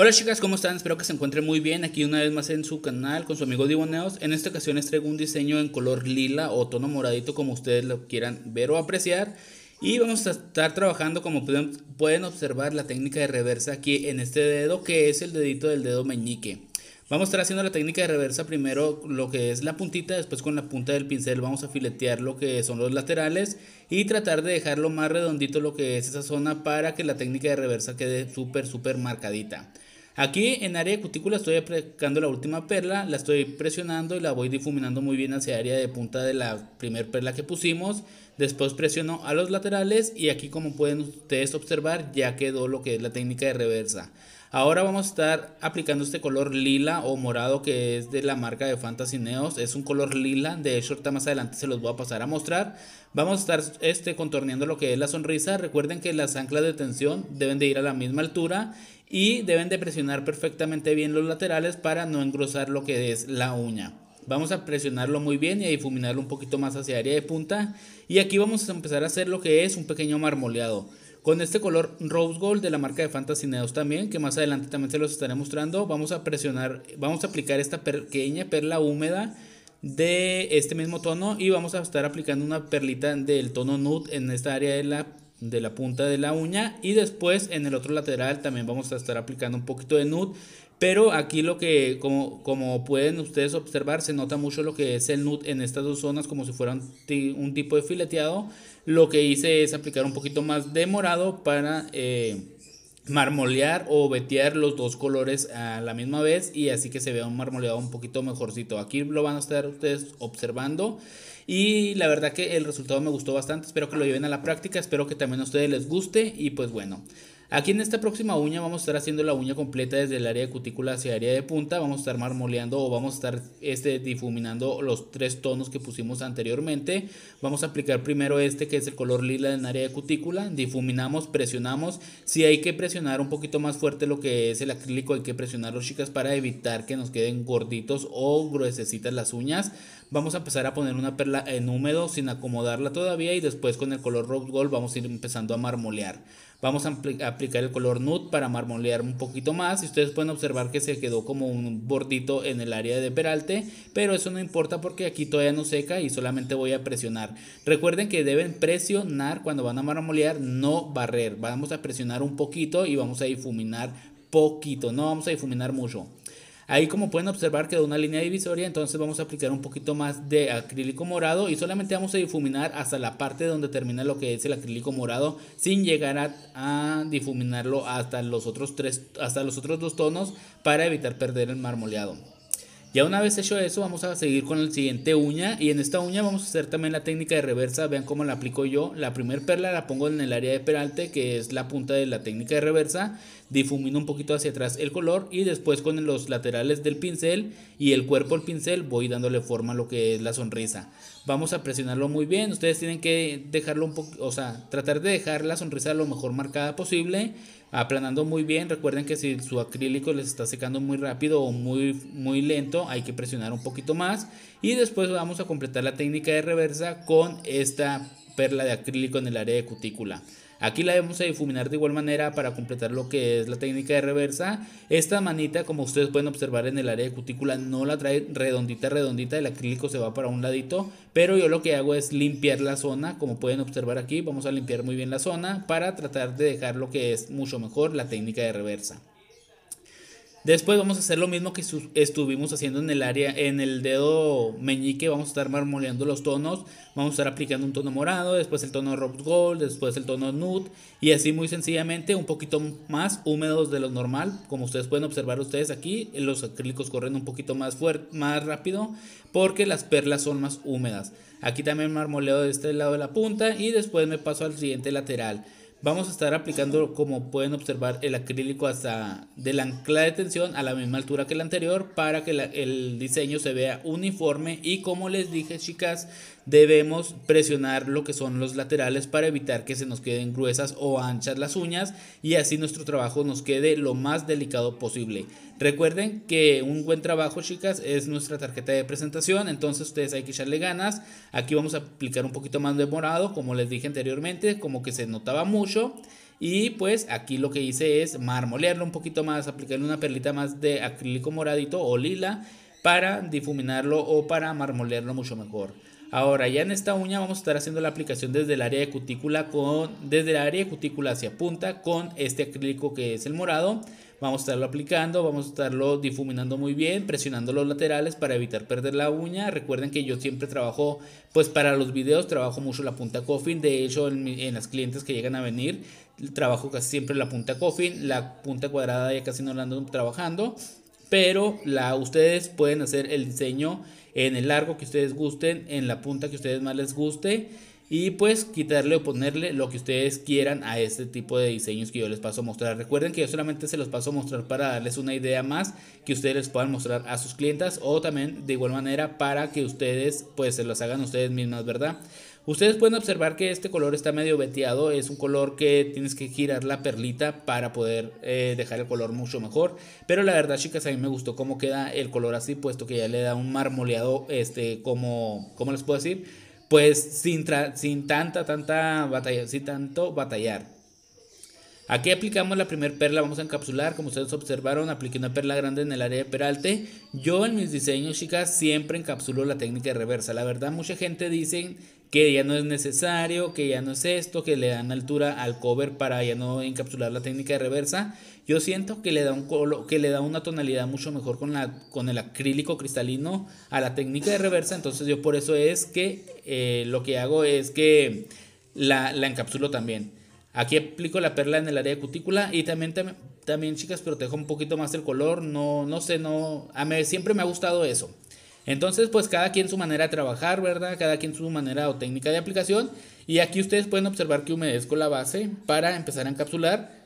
Hola chicas, ¿cómo están? Espero que se encuentren muy bien. Aquí una vez más en su canal con su amigo Diboneos. En esta ocasión les traigo un diseño en color lila o tono moradito como ustedes lo quieran ver o apreciar. Y vamos a estar trabajando como pueden observar la técnica de reversa aquí en este dedo que es el dedito del dedo meñique. Vamos a estar haciendo la técnica de reversa primero lo que es la puntita, después con la punta del pincel vamos a filetear lo que son los laterales y tratar de dejarlo más redondito lo que es esa zona para que la técnica de reversa quede súper súper marcadita. Aquí en área de cutícula estoy aplicando la última perla, la estoy presionando y la voy difuminando muy bien hacia área de punta de la primer perla que pusimos. Después presionó a los laterales y aquí como pueden ustedes observar ya quedó lo que es la técnica de reversa. Ahora vamos a estar aplicando este color lila o morado que es de la marca de Fantasy Neos. Es un color lila, de hecho ahorita más adelante se los voy a pasar a mostrar. Vamos a estar este, contorneando lo que es la sonrisa. Recuerden que las anclas de tensión deben de ir a la misma altura y deben de presionar perfectamente bien los laterales para no engrosar lo que es la uña. Vamos a presionarlo muy bien y a difuminarlo un poquito más hacia área de punta. Y aquí vamos a empezar a hacer lo que es un pequeño marmoleado. Con este color Rose Gold de la marca de Fantasy también, que más adelante también se los estaré mostrando. Vamos a presionar, vamos a aplicar esta pequeña perla húmeda de este mismo tono y vamos a estar aplicando una perlita del tono nude en esta área de la, de la punta de la uña y después en el otro lateral también vamos a estar aplicando un poquito de nude pero aquí lo que, como, pueden ustedes observar, se nota mucho lo que es el nude en estas dos zonas, como si fuera un, tipo de fileteado. Lo que hice es aplicar un poquito más de morado para eh, marmolear o vetear los dos colores a la misma vez y así que se vea un marmoleado un poquito mejorcito. Aquí lo van a estar ustedes observando. Y la verdad que el resultado me gustó bastante. Espero que lo lleven a la práctica. Espero que también a ustedes les guste. Y pues bueno. Aquí en esta próxima uña vamos a estar haciendo la uña completa desde el área de cutícula hacia el área de punta. Vamos a estar marmoleando o vamos a estar este, difuminando los tres tonos que pusimos anteriormente. Vamos a aplicar primero este que es el color lila en área de cutícula. Difuminamos, presionamos. Si hay que presionar un poquito más fuerte lo que es el acrílico, hay que presionarlo chicas para evitar que nos queden gorditos o gruesecitas las uñas. Vamos a empezar a poner una perla en húmedo sin acomodarla todavía y después con el color rock gold vamos a ir empezando a marmolear. Vamos a aplicar el color nude para marmolear un poquito más. Y ustedes pueden observar que se quedó como un bordito en el área de peralte. Pero eso no importa porque aquí todavía no seca y solamente voy a presionar. Recuerden que deben presionar cuando van a marmolear, no barrer. Vamos a presionar un poquito y vamos a difuminar poquito. No vamos a difuminar mucho. Ahí como pueden observar quedó una línea divisoria, entonces vamos a aplicar un poquito más de acrílico morado y solamente vamos a difuminar hasta la parte donde termina lo que es el acrílico morado sin llegar a, difuminarlo hasta los otros tres, hasta los otros dos tonos para evitar perder el marmoleado. Ya una vez hecho eso, vamos a seguir con el siguiente uña. Y en esta uña vamos a hacer también la técnica de reversa. Vean cómo la aplico yo. La primer perla la pongo en el área de peralte, que es la punta de la técnica de reversa. Difumino un poquito hacia atrás el color. Y después con los laterales del pincel y el cuerpo del pincel voy dándole forma a lo que es la sonrisa. Vamos a presionarlo muy bien. Ustedes tienen que dejarlo un poco, o sea, tratar de dejar la sonrisa lo mejor marcada posible aplanando muy bien. Recuerden que si su acrílico les está secando muy rápido o muy, muy lento, hay que presionar un poquito más. Y después vamos a completar la técnica de reversa con esta perla de acrílico en el área de cutícula. Aquí la debemos a difuminar de igual manera para completar lo que es la técnica de reversa. Esta manita, como ustedes pueden observar en el área de cutícula, no la trae redondita, redondita. El acrílico se va para un ladito, pero yo lo que hago es limpiar la zona. Como pueden observar aquí, vamos a limpiar muy bien la zona para tratar de dejar lo que es mucho mejor la técnica de reversa. Después vamos a hacer lo mismo que estuvimos haciendo en el área, en el dedo meñique, vamos a estar marmoleando los tonos, vamos a estar aplicando un tono morado, después el tono rose gold, después el tono nude y así muy sencillamente un poquito más húmedos de lo normal, como ustedes pueden observar ustedes aquí, los acrílicos corren un poquito más fuerte, más rápido porque las perlas son más húmedas. Aquí también marmoleo de este lado de la punta y después me paso al siguiente lateral. Vamos a estar aplicando, como pueden observar, el acrílico hasta del ancla de tensión a la misma altura que el anterior para que el diseño se vea uniforme. Y como les dije, chicas, debemos presionar lo que son los laterales para evitar que se nos queden gruesas o anchas las uñas y así nuestro trabajo nos quede lo más delicado posible. Recuerden que un buen trabajo, chicas, es nuestra tarjeta de presentación, entonces ustedes hay que echarle ganas. Aquí vamos a aplicar un poquito más de morado, como les dije anteriormente, como que se notaba mucho. Y pues aquí lo que hice es marmolearlo un poquito más, aplicarle una perlita más de acrílico moradito o lila para difuminarlo o para marmolearlo mucho mejor. Ahora, ya en esta uña vamos a estar haciendo la aplicación desde el área de cutícula con desde el área de cutícula hacia punta con este acrílico que es el morado. Vamos a estarlo aplicando, vamos a estarlo difuminando muy bien, presionando los laterales para evitar perder la uña. Recuerden que yo siempre trabajo, pues para los videos trabajo mucho la punta coffin. De hecho, en, las clientes que llegan a venir, trabajo casi siempre la punta coffin. La punta cuadrada ya casi no la ando trabajando. Pero la, ustedes pueden hacer el diseño en el largo que ustedes gusten, en la punta que ustedes más les guste y pues quitarle o ponerle lo que ustedes quieran a este tipo de diseños que yo les paso a mostrar. Recuerden que yo solamente se los paso a mostrar para darles una idea más que ustedes les puedan mostrar a sus clientas o también de igual manera para que ustedes pues se los hagan ustedes mismas, ¿verdad? Ustedes pueden observar que este color está medio veteado, es un color que tienes que girar la perlita para poder eh, dejar el color mucho mejor. Pero la verdad chicas, a mí me gustó cómo queda el color así, puesto que ya le da un marmoleado, este, como, ¿cómo les puedo decir? Pues sin, sin tanta, tanta batalla, sin tanto batallar. Aquí aplicamos la primera perla, vamos a encapsular, como ustedes observaron, apliqué una perla grande en el área de peralte. Yo en mis diseños, chicas, siempre encapsulo la técnica de reversa. La verdad, mucha gente dice que ya no es necesario, que ya no es esto, que le dan altura al cover para ya no encapsular la técnica de reversa. Yo siento que le da un que le da una tonalidad mucho mejor con la con el acrílico cristalino a la técnica de reversa, entonces yo por eso es que eh, lo que hago es que la, la encapsulo también. Aquí aplico la perla en el área de cutícula y también, también chicas, protejo un poquito más el color. No, no sé, no. A mí siempre me ha gustado eso. Entonces, pues cada quien su manera de trabajar, ¿verdad? Cada quien su manera o técnica de aplicación. Y aquí ustedes pueden observar que humedezco la base para empezar a encapsular.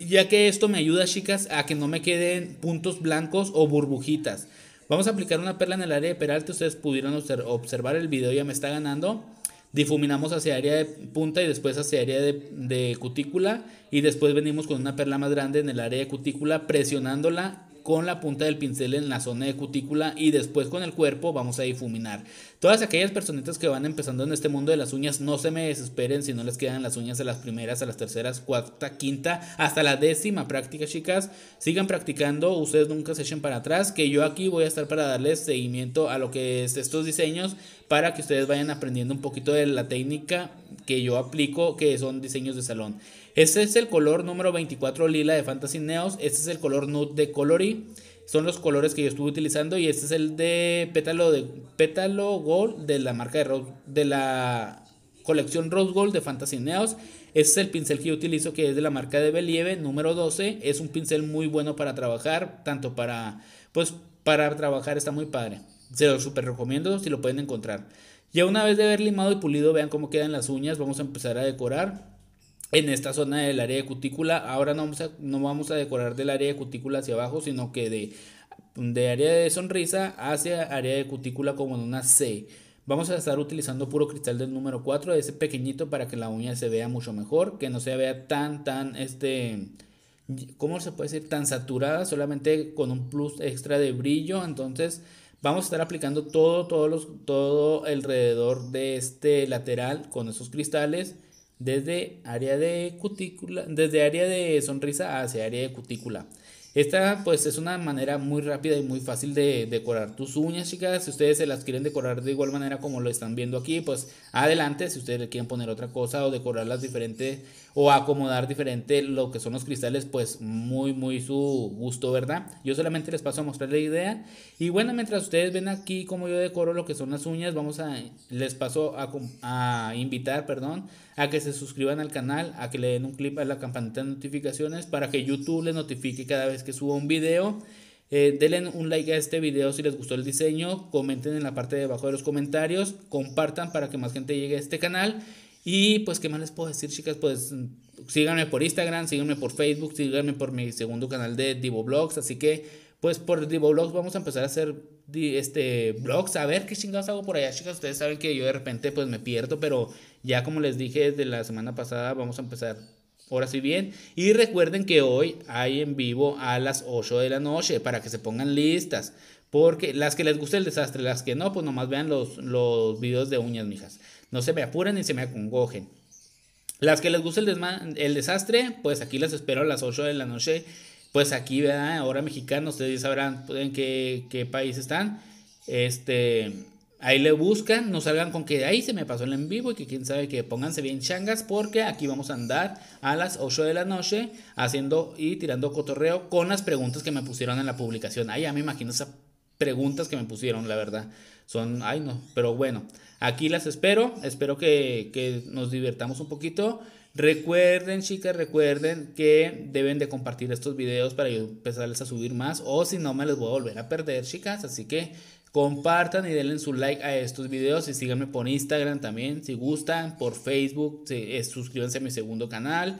Ya que esto me ayuda, chicas, a que no me queden puntos blancos o burbujitas. Vamos a aplicar una perla en el área de peralte. Ustedes pudieron observar el video, ya me está ganando difuminamos hacia área de punta y después hacia área de, de cutícula y después venimos con una perla más grande en el área de cutícula presionándola con la punta del pincel en la zona de cutícula y después con el cuerpo vamos a difuminar. Todas aquellas personitas que van empezando en este mundo de las uñas, no se me desesperen si no les quedan las uñas a las primeras, a las terceras, cuarta, quinta, hasta la décima práctica, chicas. Sigan practicando, ustedes nunca se echen para atrás, que yo aquí voy a estar para darles seguimiento a lo que es estos diseños para que ustedes vayan aprendiendo un poquito de la técnica que yo aplico, que son diseños de salón. Este es el color número 24 lila de Fantasy Neos. Este es el color nude de Colori Son los colores que yo estuve utilizando. Y este es el de pétalo, de, pétalo gold de la marca de, de la colección Rose Gold de Fantasy Neos. Este es el pincel que yo utilizo que es de la marca de Believe número 12. Es un pincel muy bueno para trabajar. Tanto para, pues para trabajar está muy padre. Se lo super recomiendo si lo pueden encontrar. Ya una vez de haber limado y pulido, vean cómo quedan las uñas. Vamos a empezar a decorar en esta zona del área de cutícula. Ahora no vamos a, no vamos a decorar del área de cutícula hacia abajo, sino que de, de área de sonrisa hacia área de cutícula como en una C. Vamos a estar utilizando puro cristal del número 4, ese pequeñito para que la uña se vea mucho mejor, que no se vea tan, tan, este, ¿cómo se puede decir? Tan saturada, solamente con un plus extra de brillo. Entonces vamos a estar aplicando todo, todo, todo alrededor de este lateral con esos cristales desde área de cutícula, desde área de sonrisa hacia área de cutícula. Esta pues es una manera muy rápida y muy fácil de decorar tus uñas, chicas. Si ustedes se las quieren decorar de igual manera como lo están viendo aquí, pues Adelante, si ustedes quieren poner otra cosa o decorar las diferentes o acomodar diferente lo que son los cristales, pues muy, muy su gusto, ¿verdad? Yo solamente les paso a mostrar la idea. Y bueno, mientras ustedes ven aquí como yo decoro lo que son las uñas, vamos a, les paso a, a invitar, perdón, a que se suscriban al canal, a que le den un clip a la campanita de notificaciones para que YouTube les notifique cada vez que suba un video. Eh, denle un like a este video si les gustó el diseño, comenten en la parte de abajo de los comentarios, compartan para que más gente llegue a este canal. Y pues, ¿qué más les puedo decir, chicas? Pues síganme por Instagram, síganme por Facebook, síganme por mi segundo canal de Divo Así que, pues por Divo vamos a empezar a hacer este blogs, a ver qué chingados hago por allá, chicas. Ustedes saben que yo de repente pues me pierdo, pero ya como les dije desde la semana pasada, vamos a empezar Ahora sí bien. Y recuerden que hoy hay en vivo a las 8 de la noche para que se pongan listas. Porque las que les guste el desastre, las que no, pues nomás vean los, los videos de uñas, mijas. No se me apuren ni se me acongojen. Las que les guste el, desastre, pues aquí las espero a las 8 de la noche. Pues aquí, ¿verdad? Ahora mexicanos, ustedes sabrán pues, en qué, qué país están. Este Ahí le buscan, no salgan con que ahí se me pasó el en vivo y que quién sabe que pónganse bien changas porque aquí vamos a andar a las 8 de la noche haciendo y tirando cotorreo con las preguntas que me pusieron en la publicación. Ahí ya me imagino esas preguntas que me pusieron, la verdad. Son, ay no, pero bueno, aquí las espero, espero que, nos divirtamos un poquito. Recuerden, chicas, recuerden que deben de compartir estos videos para yo empezarles a subir más. O si no, me los voy a volver a perder, chicas. Así que Compartan y denle su like a estos videos y síganme por Instagram también si gustan, por Facebook, eh, suscríbanse a mi segundo canal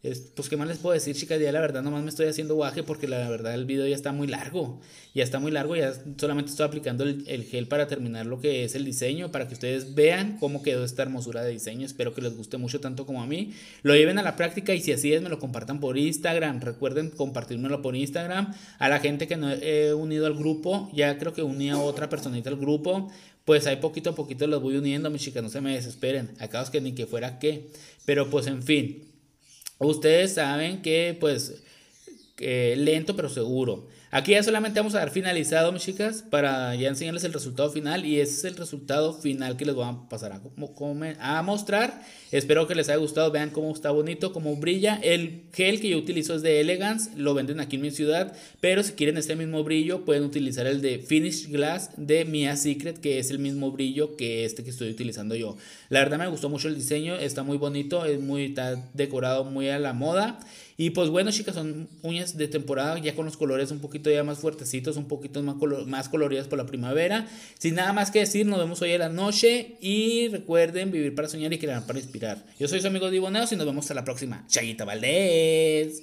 pues, ¿qué más les puedo decir, chicas? Ya la verdad, nomás me estoy haciendo guaje porque la verdad el video ya está muy largo. Ya está muy largo, ya solamente estoy aplicando el, gel para terminar lo que es el diseño, para que ustedes vean cómo quedó esta hermosura de diseño. Espero que les guste mucho tanto como a mí. Lo lleven a la práctica y si así es, me lo compartan por Instagram. Recuerden compartírmelo por Instagram. A la gente que no he unido al grupo, ya creo que uní a otra personita al grupo pues ahí poquito a poquito los voy uniendo, mis chicas, no se me desesperen. Acaso que ni que fuera qué. Pero pues en fin, ustedes saben que pues lento pero seguro. Aquí ya solamente vamos a dar finalizado, mis chicas, para ya enseñarles el resultado final. Y ese es el resultado final que les voy a pasar a, a mostrar. Espero que les haya gustado. Vean cómo está bonito, cómo brilla. El gel que yo utilizo es de Elegance. Lo venden aquí en mi ciudad. Pero si quieren este mismo brillo, pueden utilizar el de Finish Glass de Mia Secret, que es el mismo brillo que este que estoy utilizando yo. La verdad me gustó mucho el diseño. Está muy bonito, es muy está decorado muy a la moda. Y pues bueno, chicas, son uñas de temporada, ya con los colores un poquito ya más fuertecitos, un poquito más, más coloridas por la primavera. Sin nada más que decir, nos vemos hoy en la noche y recuerden vivir para soñar y crear para inspirar. Yo soy su amigo Diboneos y nos vemos hasta la próxima. Chayita Valdés.